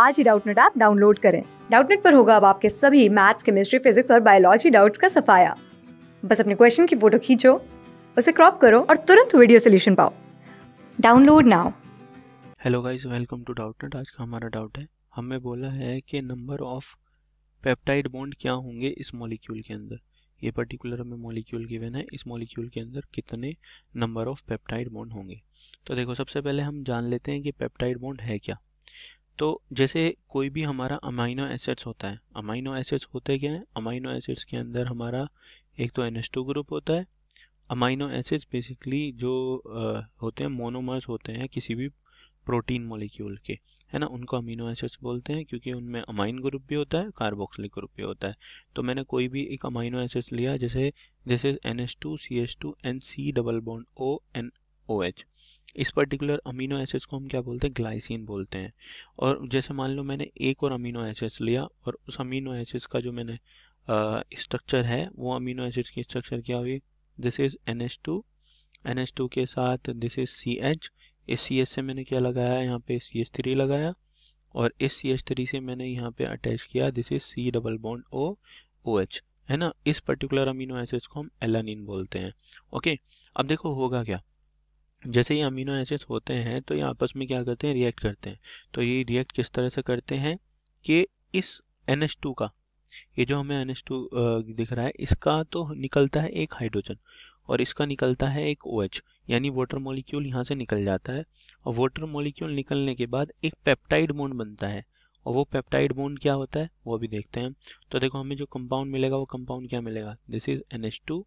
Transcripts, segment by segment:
आज ही Doubtnut app download करें डाउटनेट पर होगा अब आपके सभी मैथ्स केमिस्ट्री फिजिक्स और बायोलॉजी डाउट्स का सफाया बस अपने क्वेश्चन की फोटो खींचो उसे क्रॉप करो और तुरंत वीडियो सोल्यूशन पाओ download now hello guys welcome to Doubtnut आज का हमारा डाउट है हमें बोला है कि नंबर ऑफ पेप्टाइड बॉन्ड क्या होंगे इस मॉलिक्यूल के अंदर ये पर्टिकुलर हमें मॉलिक्यूल गिवन है इस मॉलिक्यूल के अंदर कितने नंबर ऑफ पेप्टाइड बॉन्ड होंगे तो देखो सबसे पहले हम जान लेते हैं कि पेप्टाइड बॉन्ड है क्या तो जैसे कोई भी हमारा अमाइनो एसिड्स होता है अमाइनो एसिड्स होते क्या हैं अमाइनो एसिड्स के अंदर हमारा एक तो एन टू ग्रुप होता है अमाइनो एसिड्स बेसिकली जो आ, होते हैं मोनोमर्स होते हैं किसी भी प्रोटीन मोलिक्यूल के है ना उनको अमीनो एसिड्स बोलते हैं क्योंकि उनमें अमाइन ग्रुप भी होता है कार्बोक्सिलिक ग्रुप भी होता है तो मैंने कोई भी एक अमाइनो एसिड्स लिया जैसे जैसे N S two C S two N C double bond O N O H इस पर्टिकुलर अमीनो एसिड्स को हम क्या बोलते हैं ग्लाइसिन बोलते हैं और जैसे मान लो मैंने एक और अमीनो एसिड्स लिया और उस अमीनो एसिड्स का जो मैंने स्ट्रक्चर है वो अमीनो एसिड्स की स्ट्रक्चर क्या हुई this is N H two N H two के साथ दिस इज़ सी एच इस सी एच से मैंने क्या लगाया यहाँ पे सी एच थ्री लगाया और इस सी एच थ्री से मैंने यहाँ पे अटैच किया this is C double bond O O H है ना इस पर्टिकुलर अमीनो एसिड्स को हम एलानिन बोलते हैं ओके अब देखो होगा क्या जैसे ये अमीनो एसिड्स होते हैं तो ये आपस में क्या करते हैं रिएक्ट करते हैं तो ये रिएक्ट किस तरह से करते हैं कि इस एन का ये जो हमें एन दिख रहा है इसका तो निकलता है एक हाइड्रोजन और इसका निकलता है एक ओ OH, यानी वाटर मॉलिक्यूल यहाँ से निकल जाता है और वाटर मॉलिक्यूल निकलने के बाद एक पेप्टाइड बोन बनता है और वो पेप्टाइड बोन्ड क्या होता है वो भी देखते हैं तो देखो हमें जो कंपाउंड मिलेगा वो कंपाउंड क्या मिलेगा this is N H two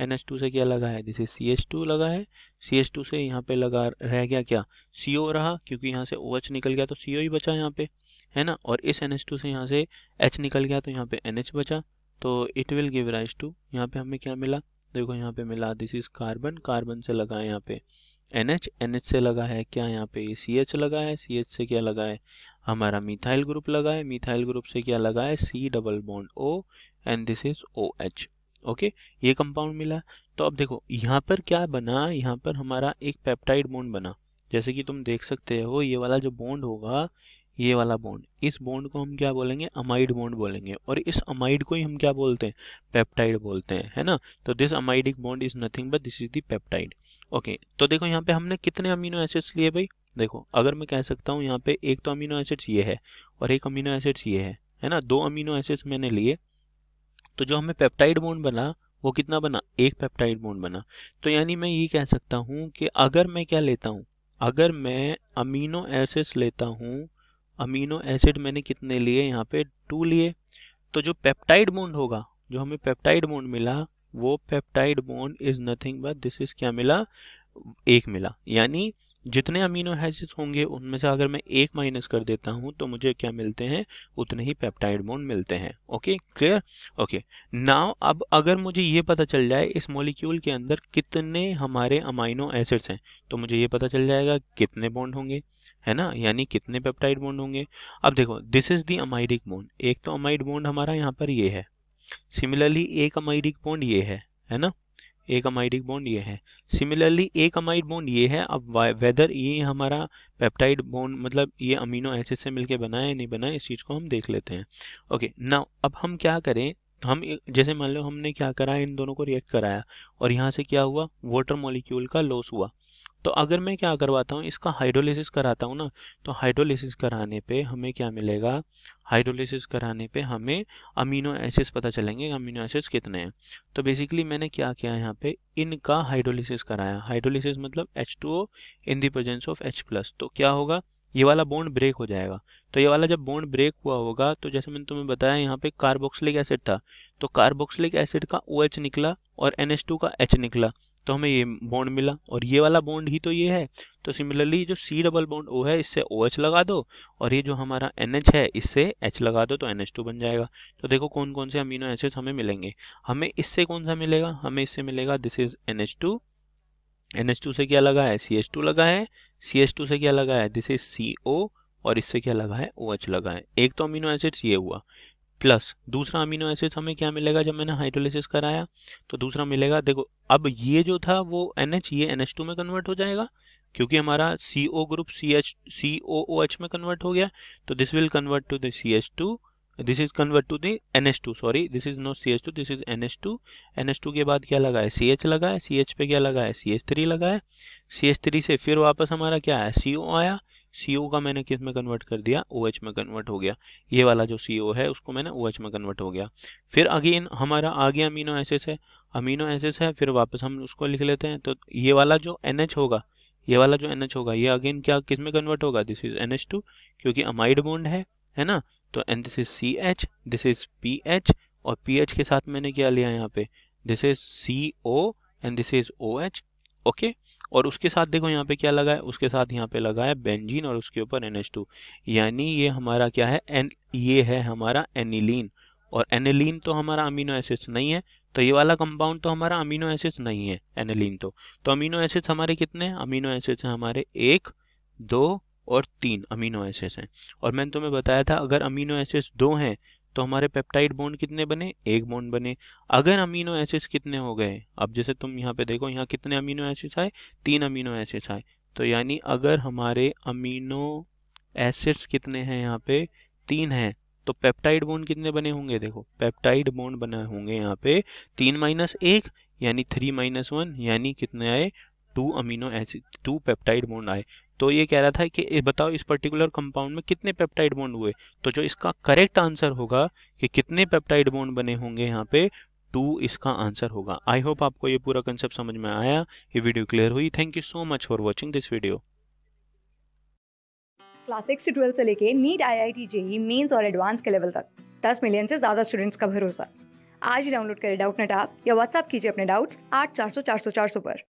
N H two से क्या लगा है जैसे सी एच टू लगा है सी एच टू से यहाँ पे लगा रह गया क्या सी ओ रहा क्योंकि यहाँ से ओ OH एच निकल गया तो सी ओ ही बचा यहाँ पे है ना और इस एन एच टू से यहाँ से एच निकल गया तो यहाँ पे एन एच बचा तो it will give rise to यहाँ पे हमें क्या मिला देखो यहाँ पे मिला दिस इज कार्बन कार्बन से लगा है यहाँ पे एन एच एन एच से लगा है क्या यहाँ पे सी एच लगा है सी एच से क्या लगा है हमारा मिथाइल ग्रुप लगा है मिथाइल ग्रुप से क्या लगा है C double bond O and this is O H okay ये कंपाउंड मिला तो अब देखो यहाँ पर क्या बना यहाँ पर हमारा एक पेप्टाइड बॉन्ड बना जैसे कि तुम देख सकते हो ये वाला जो बॉन्ड होगा ये वाला बॉन्ड इस बॉन्ड को हम क्या बोलेंगे अमाइड बॉन्ड बोलेंगे और इस अमाइड को ही हम क्या बोलते हैं पेप्टाइड बोलते हैं है ना तो this amidic bond is nothing but this is the peptide okay तो देखो यहाँ पे हमने कितने अमीनो एसिड्स लिए भाई देखो अगर मैं कह सकता हूँ यहाँ पे एक तो अमीनो एसिड्स ये है और एक अमीनो एसिड्स ये है है ना दो अमीनो एसिड्स मैंने लिए तो जो हमें पेप्टाइड बोन बना वो कितना बना एक पेप्टाइड बोन बना तो यानी मैं ये कह सकता हूँ कि अगर मैं क्या लेता हूँ अगर मैं अमीनो एसिड्स लेता हूँ अमीनो एसिड मैंने कितने लिए यहाँ पे टू लिए तो जो पेप्टाइड बोन होगा जो हमें पेप्टाइड बोन मिला वो peptide bond is nothing but this is क्या मिला एक मिला यानी जितने अमीनो एसिड्स होंगे उनमें से अगर मैं एक माइनस कर देता हूं तो मुझे क्या मिलते हैं उतने ही पेप्टाइड बोन मिलते हैं ओके क्लियर ओके नाउ अब अगर मुझे ये पता चल जाए इस मॉलिक्यूल के अंदर कितने हमारे अमाइनो एसिड्स हैं तो मुझे ये पता चल जाएगा कितने बॉन्ड होंगे है ना यानी कितने पेप्टाइड बोन्ड होंगे अब देखो this is the amidic bond एक तो अमाइड बोन्ड हमारा यहाँ पर ये है सिमिलरली एक अमाइडिक बोन्ड ये है है ना एक अमाइडिक बॉन्ड ये है सिमिलरली एक अमाइड बॉन्ड ये है अब वेदर ये हमारा पेप्टाइड बॉन्ड मतलब ये अमीनो एसिड से मिलके बना है नहीं बना है इस चीज़ को हम देख लेते हैं ओके okay, ना अब हम क्या करें हम जैसे मान लो हमने क्या करा इन दोनों को रिएक्ट कराया और यहाँ से क्या हुआ वाटर मॉलिक्यूल का लॉस हुआ तो अगर मैं क्या करवाता हूँ इसका हाइड्रोलिसिस कराता हूँ ना तो हाइड्रोलिसिस कराने पे हमें क्या मिलेगा हाइड्रोलिसिस कराने पे हमें अमीनो एसिड्स पता चलेंगे अमीनो एसिड्स कितने हैं तो बेसिकली मैंने क्या किया यहाँ पे इनका हाइड्रोलिसिस कराया हाइड्रोलिसिस मतलब H two O in the presence of H plus तो क्या होगा ये वाला बोन्ड ब्रेक हो जाएगा तो ये वाला जब बोन्ड ब्रेक हुआ होगा तो जैसे मैंने तुम्हें बताया यहाँ पे कार्बोक्सिलिक एसिड था तो कार्बोक्सिलिक एसिड का ओ OH निकला और एन का एच निकला तो हमें ये बॉन्ड मिला और ये वाला बॉन्ड ही तो ये है तो सिमिलरली जो सी डबल बॉन्ड ओ है इससे ओ OH लगा दो और ये जो हमारा एन एच है इससे एच लगा दो तो एन एच टू बन जाएगा तो देखो कौन कौन से अमीनो एसिड हमें मिलेंगे हमें इससे कौन सा मिलेगा हमें इससे मिलेगा this is N H two N H two से क्या लगा है सी एच टू लगा है सी एच टू से क्या लगा है दिस इज सी ओ और इससे क्या लगा है ओ OH एच लगा है एक तो अमीनो एसिड्स ये हुआ प्लस दूसरा अमीनो एसिड हमें क्या मिलेगा जब मैंने हाइड्रोलिसिस कराया तो दूसरा मिलेगा देखो अब ये जो था वो एन एच ये एन एच टू में कन्वर्ट हो जाएगा क्योंकि हमारा C O group C H C O O H में कन्वर्ट हो गया तो this will convert to the C H two this is convert to the NH2 sorry this is N CH2 this is NH2 NH2 के बाद क्या लगा है CH लगा है CH पे क्या लगा है CH3 लगा है CH3 से फिर वापस हमारा क्या है CO आया CO का मैंने किस में कन्वर्ट कर दिया OH में कन्वर्ट हो गया ये वाला जो CO है उसको मैंने OH में कन्वर्ट हो गया फिर अगेन हमारा आ गया अमीनो एसिड है अमीनो एसिड है फिर वापस हम उसको लिख लेते हैं तो ये वाला जो NH होगा ये वाला जो NH होगा ये अगेन क्या किस में कन्वर्ट होगा दिस इज NH2 क्योंकि अमाइड बॉन्ड है है ना तो and this is C H this is P H और पी एच के साथ मैंने क्या लिया यहाँ पे this is C O and this is O H okay और उसके साथ देखो यहाँ पे क्या लगा है उसके साथ यहाँ पे लगा है बेंजीन और उसके ऊपर एन एच टू यानी ये हमारा क्या है एन ये है हमारा एनिलीन और एनिलीन तो हमारा अमीनो एसिड्स नहीं है तो ये वाला कंपाउंड तो हमारा अमीनो एसिड्स नहीं है एनिलीन तो तो अमीनो एसिड्स हमारे कितने अमीनो एसिड्स हैं हमारे एक दो और तीन अमीनो एसिड्स हैं और मैंने तुम्हें बताया था अगर अमीनो एसिड्स दो हैं तो हमारे पेप्टाइड बोन कितने बने एक बोन बने अगर अमीनो एसिड्स कितने हो गए अब जैसे तुम यहाँ पे देखो यहाँ कितने अमीनो एसिड्स आए तीन अमीनो एसिड्स आए तो यानी अगर हमारे अमीनो एसिड्स कितने हैं यहाँ पे तीन हैं तो पेप्टाइड बोन कितने बने होंगे देखो पेप्टाइड बोन बने होंगे यहाँ पे तीन माइनस एक यानी थ्री माइनस वन यानी कितने आए two amino acid two peptide bond आए तो ये कह रहा था कि बताओ इस पर्टिकुलर कंपाउंड में कितने पेप्टाइड बोन हुए तो जो इसका करेक्ट आंसर होगा कि कितने पेप्टाइड बोन बने होंगे यहाँ पे टू इसका आंसर होगा आई होप आपको ये पूरा कंसेप्ट समझ में आया ये वीडियो क्लियर हुई thank you so much for watching this video class six से ट्वेल्थ से लेके NEET I I T JEE mains और एडवांस के लेवल तक दस मिलियन से ज्यादा स्टूडेंट्स का भरोसा आज ही डाउनलोड करें डाउट नेट आप या व्हाट्सअप कीजिए अपने डाउट्स आठ चार सौ चार सौ चार सौ पर